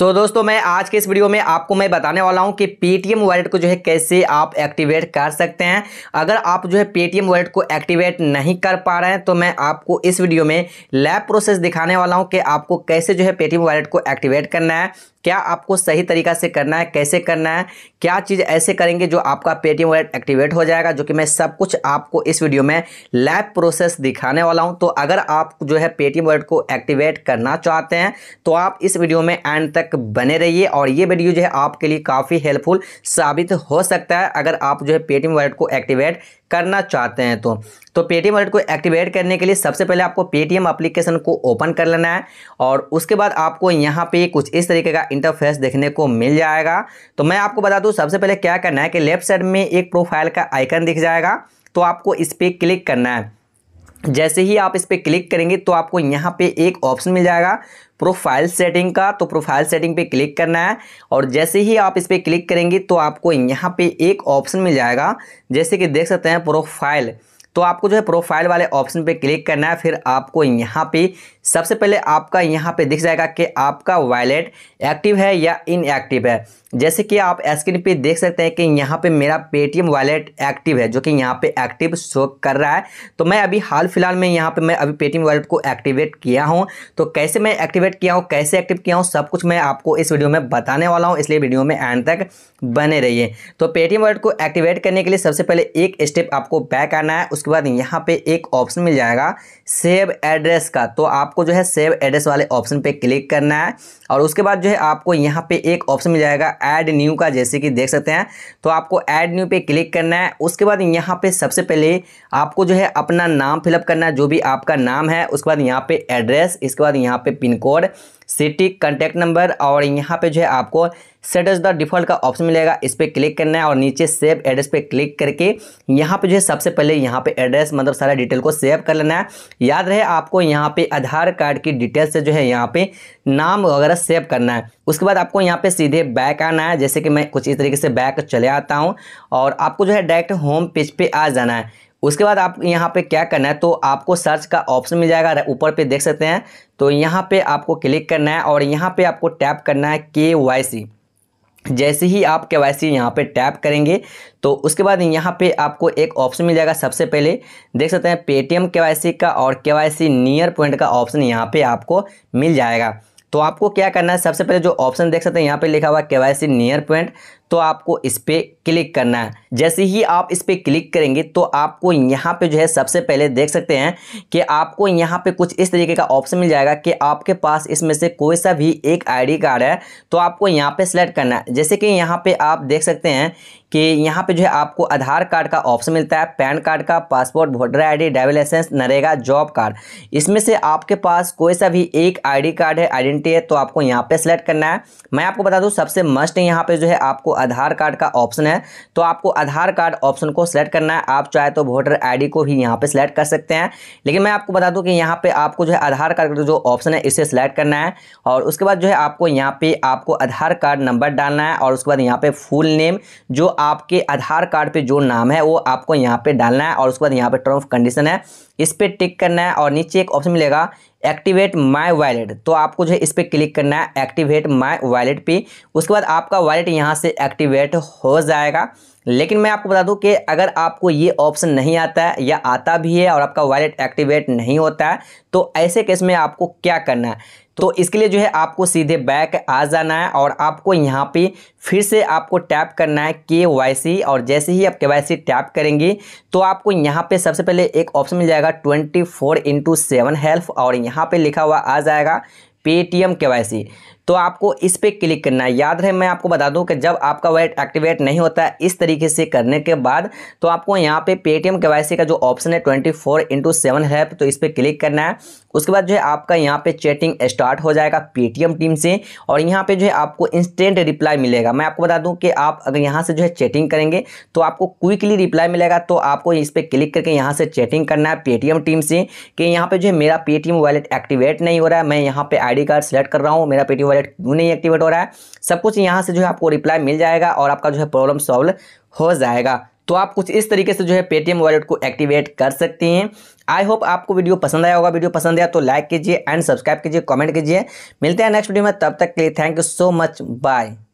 सो so, दोस्तों मैं आज के इस वीडियो में आपको मैं बताने वाला हूं कि पेटीएम वॉलेट को जो है कैसे आप एक्टिवेट कर सकते हैं अगर आप जो है पेटीएम वॉलेट को एक्टिवेट नहीं कर पा रहे हैं तो मैं आपको इस वीडियो में लैब प्रोसेस दिखाने वाला हूं कि आपको कैसे जो है पेटीएम वॉलेट को एक्टिवेट करना है क्या आपको सही तरीका से करना है कैसे करना है क्या चीज़ ऐसे करेंगे जो आपका पेटीएम वॉलेट एक्टिवेट हो जाएगा जो कि मैं सब कुछ आपको इस वीडियो में लैब प्रोसेस दिखाने वाला हूं तो अगर आप जो है पेटीएम वॉलेट को एक्टिवेट करना चाहते हैं तो आप इस वीडियो में एंड तक तक बने रहिए और ये वीडियो जो है आपके लिए काफ़ी हेल्पफुल साबित हो सकता है अगर आप जो है पेटीएम वॉलेट को एक्टिवेट करना चाहते हैं तो तो पेटीएम वॉलेट को एक्टिवेट करने के लिए सबसे पहले आपको पेटीएम एप्लीकेशन को ओपन कर लेना है और उसके बाद आपको यहाँ पे कुछ इस तरीके का इंटरफेस देखने को मिल जाएगा तो मैं आपको बता दूँ सबसे पहले क्या करना है कि लेफ्ट साइड में एक प्रोफाइल का आइकन दिख जाएगा तो आपको इस पर क्लिक करना है जैसे ही आप इस पर क्लिक करेंगे तो आपको यहाँ पे एक ऑप्शन मिल जाएगा प्रोफाइल सेटिंग का तो प्रोफाइल सेटिंग पे क्लिक करना है और जैसे ही आप इस पर क्लिक करेंगे तो आपको यहाँ पे एक ऑप्शन मिल जाएगा जैसे कि देख सकते हैं प्रोफाइल तो आपको जो है प्रोफाइल वाले ऑप्शन पे क्लिक करना है फिर आपको यहाँ पे सबसे पहले आपका यहाँ पे दिख जाएगा कि आपका वॉलेट एक्टिव है या इनएक्टिव है जैसे कि आप स्क्रीन पे देख सकते हैं कि यहाँ पे मेरा पेटीएम वॉलेट एक्टिव है जो कि यहाँ पे एक्टिव शो कर रहा है तो मैं अभी हाल फिलहाल में यहाँ पे मैं अभी पेटीएम वॉलेट को एक्टिवेट किया हूँ तो कैसे मैं एक्टिवेट किया हूँ कैसे एक्टिव किया हूँ सब कुछ मैं आपको इस वीडियो में बताने वाला हूँ इसलिए वीडियो में एंड तक बने रहिए तो पेटीएम वॉलेट को एक्टिवेट करने के लिए सबसे पहले एक स्टेप आपको बैक आना है उसके बाद यहाँ पर एक ऑप्शन मिल जाएगा सेव एड्रेस का तो आप आपको जो है सेव एड्रेस वाले ऑप्शन पे क्लिक करना है और उसके बाद जो है आपको यहाँ पे एक ऑप्शन मिल जाएगा ऐड न्यू का जैसे कि देख सकते हैं तो आपको ऐड न्यू पे क्लिक करना है उसके बाद यहाँ पे सबसे पहले आपको जो है अपना नाम फिलअप करना है जो भी आपका नाम है उसके बाद यहाँ पे एड्रेस इसके बाद यहाँ पे pin code city contact number और यहाँ पे जो है आपको सेट एज द डिफॉल्ट का ऑप्शन मिलेगा इस पर क्लिक करना है और नीचे सेव एड्रेस पे क्लिक करके यहाँ पे जो है सबसे पहले यहाँ पे एड्रेस मतलब सारा डिटेल को सेव कर लेना है याद रहे आपको यहाँ पे आधार कार्ड की डिटेल से जो है यहाँ पे नाम वगैरह सेव करना है उसके बाद आपको यहाँ पे सीधे बैक आना है जैसे कि मैं कुछ इस तरीके से बैक चले आता हूँ और आपको जो है डायरेक्ट होम पेज पे आ जाना है उसके बाद आप यहाँ पे क्या करना है तो आपको सर्च का ऑप्शन मिल जाएगा ऊपर पे देख सकते हैं तो यहाँ पे आपको क्लिक करना है और यहाँ पे आपको टैप करना है के वाई सी जैसे ही आप के वाई सी यहाँ पर टैप करेंगे तो उसके बाद यहाँ पे आपको एक ऑप्शन मिल जाएगा सबसे पहले देख सकते हैं पेटीएम के वाई सी का और K Y C near point का ऑप्शन यहाँ पे आपको मिल जाएगा तो आपको क्या करना है सबसे पहले जो ऑप्शन देख सकते हैं यहाँ पे लिखा हुआ के वाई सी नियर पॉइंट तो आपको इस पर क्लिक करना है जैसे ही आप इस पर क्लिक करेंगे तो आपको यहाँ पे जो है सबसे पहले देख सकते हैं कि आपको यहाँ पे कुछ इस तरीके का ऑप्शन मिल जाएगा कि आपके पास इसमें से कोई सा भी एक आईडी कार्ड है तो आपको यहाँ पे सेलेक्ट करना है जैसे कि यहाँ पे आप देख सकते हैं कि यहाँ पे जो है आपको आधार कार्ड का ऑप्शन मिलता है पैन कार्ड का passport voter ID driving licence NREGA job card इसमें से आपके पास कोई सा भी एक आईडी कार्ड है आइडेंटिटी है तो आपको यहाँ पे सेलेक्ट करना है मैं आपको बता दूँ सबसे मस्ट यहाँ पे जो है आपको आधार कार्ड का ऑप्शन है तो आपको आधार कार्ड ऑप्शन को सिलेक्ट करना है आप चाहे तो वोटर आईडी को भी यहाँ पे सिलेक्ट कर सकते हैं लेकिन मैं आपको बता दूँ कि यहाँ पे आपको जो है आधार कार्ड का जो ऑप्शन है इसे सिलेक्ट करना है और उसके बाद जो है आपको यहाँ पे आपको आधार कार्ड नंबर डालना है और उसके बाद यहाँ पे फुल नेम जो आपके आधार कार्ड पर जो नाम है वो आपको यहाँ पे डालना है और उसके बाद यहाँ पे टर्म ऑफ कंडीशन है इस पर टिक करना है और नीचे एक ऑप्शन मिलेगा एक्टिवेट माई वॉलेट तो आपको जो है इस पर क्लिक करना है एक्टिवेट माई वॉलेट पे उसके बाद आपका वॉलेट यहाँ से एक्टिवेट हो जाएगा लेकिन मैं आपको बता दूं कि अगर आपको ये ऑप्शन नहीं आता है या आता भी है और आपका वॉलेट एक्टिवेट नहीं होता है तो ऐसे केस में आपको क्या करना है तो इसके लिए जो है आपको सीधे बैक आ जाना है और आपको यहाँ पे फिर से आपको टैप करना है के वाई सी और जैसे ही आप के वाई सी टैप करेंगे तो आपको यहाँ पे सबसे पहले एक ऑप्शन मिल जाएगा twenty four into seven help और यहाँ पे लिखा हुआ आ जाएगा पेटीएम के वाई सी तो आपको इस पर क्लिक करना है याद रहे मैं आपको बता दूं कि जब आपका वैट एक्टिवेट नहीं होता है इस तरीके से करने के बाद तो आपको यहाँ पे पेटीएम के वाई का जो ऑप्शन है ट्वेंटी फोर इंटू सेवन है तो इस पर क्लिक करना है उसके बाद जो है आपका यहाँ पे चैटिंग स्टार्ट हो जाएगा पेटीएम टीम से और यहाँ पे जो है आपको इंस्टेंट रिप्लाई मिलेगा मैं आपको बता दूं कि आप अगर यहाँ से जो है चैटिंग करेंगे तो आपको क्विकली रिप्लाई मिलेगा तो आपको इस पर क्लिक करके यहाँ से चैटिंग करना है पेटीएम टीम से कि यहाँ पर जो है मेरा पेटीएम वॉलेट एक्टिवेट नहीं हो रहा है मैं यहाँ पे आई कार्ड सेलेक्ट कर रहा हूँ मेरा पेटीएम वॉलेट क्यों नहीं एक्टिवेट हो रहा है सब कुछ यहाँ से जो है आपको रिप्लाई मिल जाएगा और आपका जो है प्रॉब्लम सॉल्व हो जाएगा तो आप कुछ इस तरीके से जो है पेटीएम वॉलेट को एक्टिवेट कर सकते हैं आई होप आपको वीडियो पसंद आया होगा वीडियो पसंद आया तो लाइक कीजिए एंड सब्सक्राइब कीजिए कमेंट कीजिए मिलते हैं नेक्स्ट वीडियो में तब तक के लिए thank you so much bye